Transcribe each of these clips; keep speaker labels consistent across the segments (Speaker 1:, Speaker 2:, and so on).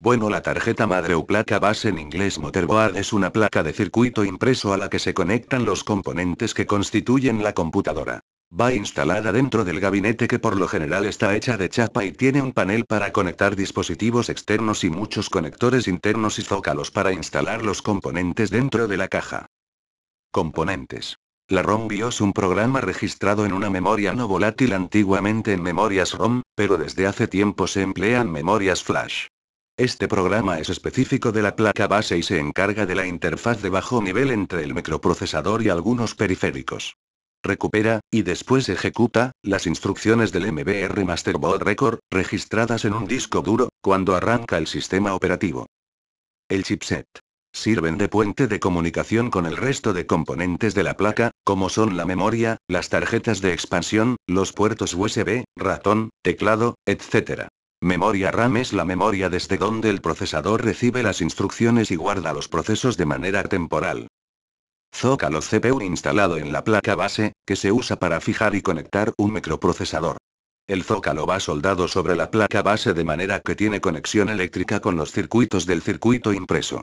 Speaker 1: Bueno, la tarjeta madre o placa base en inglés motherboard es una placa de circuito impreso a la que se conectan los componentes que constituyen la computadora. Va instalada dentro del gabinete que por lo general está hecha de chapa y tiene un panel para conectar dispositivos externos y muchos conectores internos y zócalos para instalar los componentes dentro de la caja. Componentes. La ROM BIOS un programa registrado en una memoria no volátil antiguamente en memorias ROM, pero desde hace tiempo se emplean memorias flash. Este programa es específico de la placa base y se encarga de la interfaz de bajo nivel entre el microprocesador y algunos periféricos. Recupera, y después ejecuta, las instrucciones del MBR Masterboard Record, registradas en un disco duro, cuando arranca el sistema operativo. El chipset. Sirven de puente de comunicación con el resto de componentes de la placa, como son la memoria, las tarjetas de expansión, los puertos USB, ratón, teclado, etc. Memoria RAM es la memoria desde donde el procesador recibe las instrucciones y guarda los procesos de manera temporal. Zócalo CPU instalado en la placa base, que se usa para fijar y conectar un microprocesador. El zócalo va soldado sobre la placa base de manera que tiene conexión eléctrica con los circuitos del circuito impreso.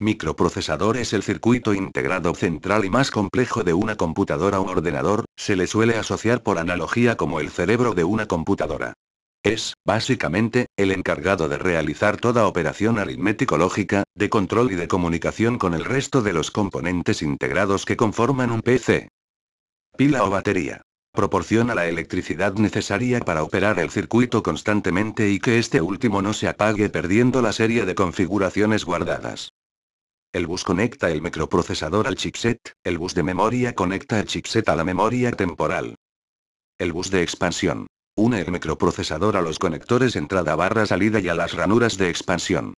Speaker 1: Microprocesador es el circuito integrado central y más complejo de una computadora o ordenador, se le suele asociar por analogía como el cerebro de una computadora. Es, básicamente, el encargado de realizar toda operación aritmético-lógica, de control y de comunicación con el resto de los componentes integrados que conforman un PC. Pila o batería. Proporciona la electricidad necesaria para operar el circuito constantemente y que este último no se apague perdiendo la serie de configuraciones guardadas. El bus conecta el microprocesador al chipset, el bus de memoria conecta el chipset a la memoria temporal. El bus de expansión Une el microprocesador a los conectores entrada barra salida y a las ranuras de expansión.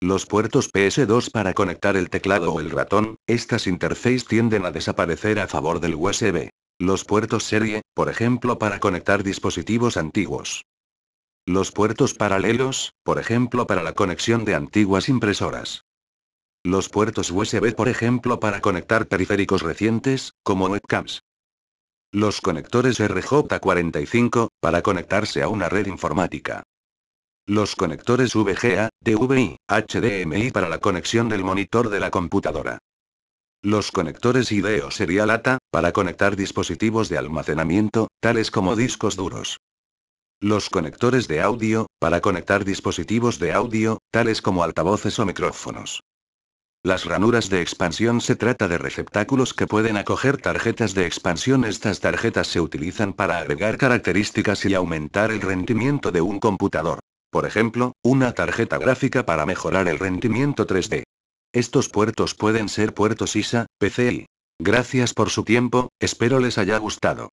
Speaker 1: Los puertos PS2 para conectar el teclado o el ratón, estas interfaces tienden a desaparecer a favor del USB. Los puertos serie, por ejemplo para conectar dispositivos antiguos. Los puertos paralelos, por ejemplo para la conexión de antiguas impresoras. Los puertos USB por ejemplo para conectar periféricos recientes, como webcams. Los conectores RJ45, para conectarse a una red informática. Los conectores VGA, DVI, HDMI para la conexión del monitor de la computadora. Los conectores ID e o serial ATA, para conectar dispositivos de almacenamiento, tales como discos duros. Los conectores de audio, para conectar dispositivos de audio, tales como altavoces o micrófonos. Las ranuras de expansión se trata de receptáculos que pueden acoger tarjetas de expansión. Estas tarjetas se utilizan para agregar características y aumentar el rendimiento de un computador. Por ejemplo, una tarjeta gráfica para mejorar el rendimiento 3D. Estos puertos pueden ser puertos ISA, PCI. Gracias por su tiempo, espero les haya gustado.